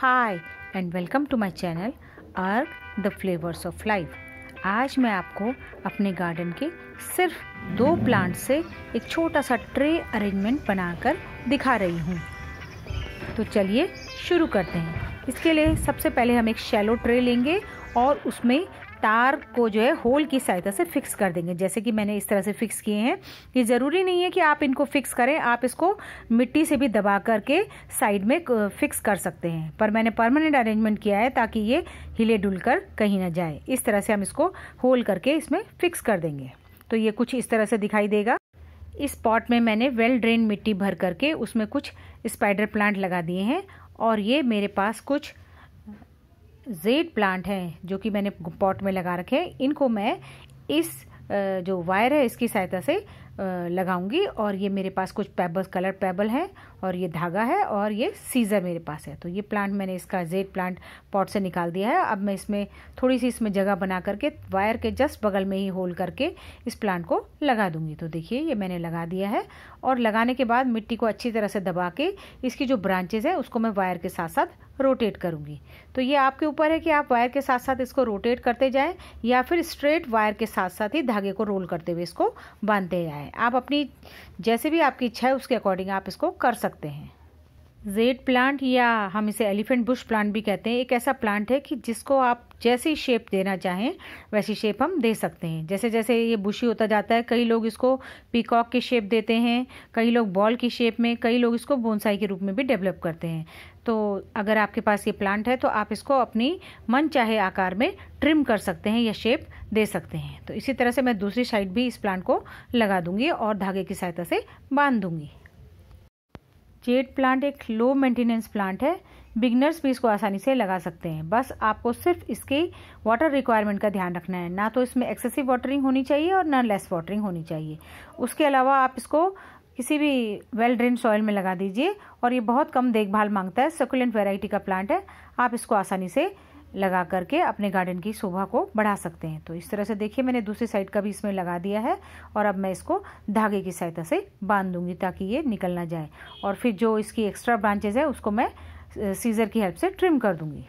hi and welcome to my channel are the flavours of life आज मैं आपको अपने गार्डन के सिर्फ दो प्लांट से एक छोटा सा ट्रे अरेंजमेंट बनाकर दिखा रही हूँ तो चलिए शुरू करते हैं इसके लिए सबसे पहले हम एक शैलो ट्रे लेंगे और उसमें तार को जो है होल की सहायता से फिक्स कर देंगे जैसे कि मैंने इस तरह से फिक्स किए हैं ये ज़रूरी नहीं है कि आप इनको फिक्स करें आप इसको मिट्टी से भी दबा करके साइड में फिक्स कर सकते हैं पर मैंने परमानेंट अरेंजमेंट किया है ताकि ये हिले डुल कर कहीं ना जाए इस तरह से हम इसको होल करके इसमें फिक्स कर देंगे तो ये कुछ इस तरह से दिखाई देगा इस पॉट में मैंने वेल ड्रेन मिट्टी भर करके उसमें कुछ स्पाइडर प्लांट लगा दिए हैं और ये मेरे पास कुछ जेड प्लांट हैं जो कि मैंने पॉट में लगा रखे हैं इनको मैं इस जो वायर है इसकी सहायता से लगाऊंगी और ये मेरे पास कुछ पेबल्स कलर पेबल है और ये धागा है और ये सीज़र मेरे पास है तो ये प्लांट मैंने इसका जेड प्लांट पॉट से निकाल दिया है अब मैं इसमें थोड़ी सी इसमें जगह बना करके वायर के जस्ट बगल में ही होल करके इस प्लांट को लगा दूंगी तो देखिए ये मैंने लगा दिया है और लगाने के बाद मिट्टी को अच्छी तरह से दबा के इसकी जो ब्रांचेज़ है उसको मैं वायर के साथ साथ रोटेट करूँगी तो ये आपके ऊपर है कि आप वायर के साथ साथ इसको रोटेट करते जाएं या फिर स्ट्रेट वायर के साथ साथ ही धागे को रोल करते हुए इसको बांधते जाएं आप अपनी जैसे भी आपकी इच्छा है उसके अकॉर्डिंग आप इसको कर सकते हैं जेड प्लांट या हम इसे एलिफेंट बुश प्लांट भी कहते हैं एक ऐसा प्लांट है कि जिसको आप जैसी शेप देना चाहें वैसी शेप हम दे सकते हैं जैसे जैसे ये बुशी होता जाता है कई लोग इसको पीकॉक की शेप देते हैं कई लोग बॉल की शेप में कई लोग इसको बोनसाई के रूप में भी डेवलप करते हैं तो अगर आपके पास ये प्लांट है तो आप इसको अपनी मन चाहे आकार में ट्रिम कर सकते हैं या शेप दे सकते हैं तो इसी तरह से मैं दूसरी साइड भी इस प्लांट को लगा दूंगी और धागे की सहायता से बांध दूंगी जेड प्लांट एक लो मेंटेनेंस प्लांट है बिगनर्स भी इसको आसानी से लगा सकते हैं बस आपको सिर्फ इसके वाटर रिक्वायरमेंट का ध्यान रखना है ना तो इसमें एक्सेसिव वाटरिंग होनी चाहिए और ना लेस वाटरिंग होनी चाहिए उसके अलावा आप इसको किसी भी वेल ड्रेन सॉइल में लगा दीजिए और ये बहुत कम देखभाल मांगता है सकुलेंट वेराइटी का प्लांट है आप इसको आसानी से लगा करके अपने गार्डन की शोभा को बढ़ा सकते हैं तो इस तरह से देखिए मैंने दूसरी साइड का भी इसमें लगा दिया है और अब मैं इसको धागे की सहायता से बांध दूंगी ताकि ये निकल ना जाए और फिर जो इसकी एक्स्ट्रा ब्रांचेज है उसको मैं सीज़र की हेल्प से ट्रिम कर दूंगी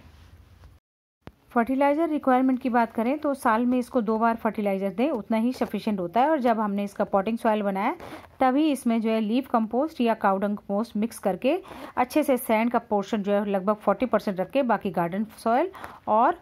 फर्टिलाइज़र रिक्वायरमेंट की बात करें तो साल में इसको दो बार फर्टिलाइज़र दें उतना ही सफिशेंट होता है और जब हमने इसका पॉटिंग सॉयल बनाया तभी इसमें जो है लीव कंपोस्ट या काउडंग कंपोस्ट मिक्स करके अच्छे से सैंड का पोर्शन जो है लगभग फोर्टी परसेंट रख के बाकी गार्डन सॉयल और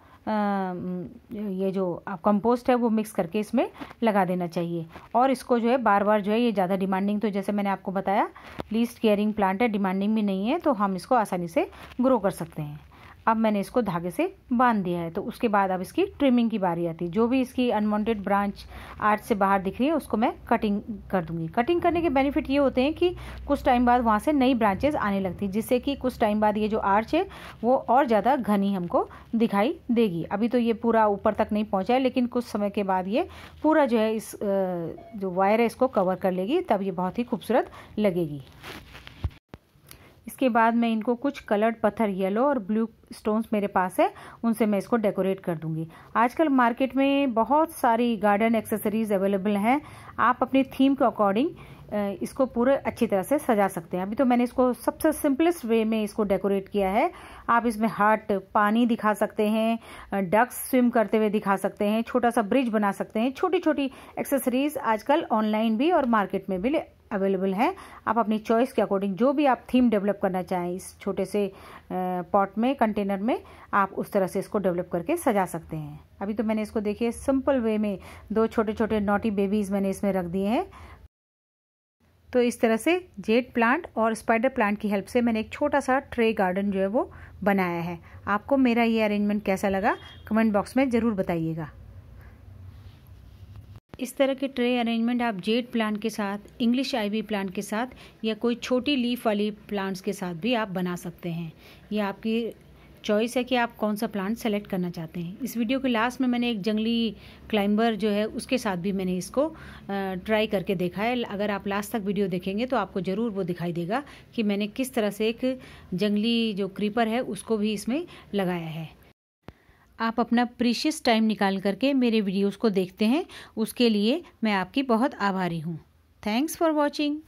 ये जो कंपोस्ट है वो मिक्स करके इसमें लगा देना चाहिए और इसको जो है बार बार जो है ये ज़्यादा डिमांडिंग तो जैसे मैंने आपको बताया लीस्ट केयरिंग प्लांट है डिमांडिंग भी नहीं है तो हम इसको आसानी से ग्रो कर सकते हैं अब मैंने इसको धागे से बांध दिया है तो उसके बाद अब इसकी ट्रिमिंग की बारी आती है जो भी इसकी अनवांटेड ब्रांच आर्ट से बाहर दिख रही है उसको मैं कटिंग कर दूंगी कटिंग करने के बेनिफिट ये होते हैं कि कुछ टाइम बाद वहाँ से नई ब्रांचेज आने लगती है जिससे कि कुछ टाइम बाद ये जो आर्च है वो और ज़्यादा घनी हमको दिखाई देगी अभी तो ये पूरा ऊपर तक नहीं पहुँचा है लेकिन कुछ समय के बाद ये पूरा जो है इस जो वायर है इसको कवर कर लेगी तब ये बहुत ही खूबसूरत लगेगी इसके बाद मैं इनको कुछ कलर्ड पत्थर येलो और ब्लू स्टोन्स मेरे पास है उनसे मैं इसको डेकोरेट कर दूंगी आजकल मार्केट में बहुत सारी गार्डन एक्सेसरीज अवेलेबल हैं आप अपनी थीम के अकॉर्डिंग इसको पूरे अच्छी तरह से सजा सकते हैं अभी तो मैंने इसको सबसे सिंपलेस्ट वे में इसको डेकोरेट किया है आप इसमें हार्ट पानी दिखा सकते हैं डक्स स्विम करते हुए दिखा सकते हैं छोटा सा ब्रिज बना सकते हैं छोटी छोटी एक्सेसरीज आजकल ऑनलाइन भी और मार्केट में भी अवेलेबल है आप अपनी चॉइस के अकॉर्डिंग जो भी आप थीम डेवलप करना चाहें इस छोटे से पॉट में कंटेनर में आप उस तरह से इसको डेवलप करके सजा सकते हैं अभी तो मैंने इसको देखिए सिंपल वे में दो छोटे छोटे नोटी बेबीज़ मैंने इसमें रख दिए हैं तो इस तरह से जेड प्लांट और स्पाइडर प्लांट की हेल्प से मैंने एक छोटा सा ट्रे गार्डन जो है वो बनाया है आपको मेरा ये अरेंजमेंट कैसा लगा कमेंट बॉक्स में ज़रूर बताइएगा इस तरह के ट्रे अरेंजमेंट आप जेड प्लान के साथ इंग्लिश आईवी प्लान के साथ या कोई छोटी लीफ वाली प्लांट्स के साथ भी आप बना सकते हैं यह आपकी चॉइस है कि आप कौन सा प्लांट सेलेक्ट करना चाहते हैं इस वीडियो के लास्ट में मैंने एक जंगली क्लाइंबर जो है उसके साथ भी मैंने इसको ट्राई करके देखा है अगर आप लास्ट तक वीडियो देखेंगे तो आपको ज़रूर वो दिखाई देगा कि मैंने किस तरह से एक जंगली जो क्रीपर है उसको भी इसमें लगाया है आप अपना प्रीशियस टाइम निकाल करके मेरे वीडियोस को देखते हैं उसके लिए मैं आपकी बहुत आभारी हूँ थैंक्स फॉर वॉचिंग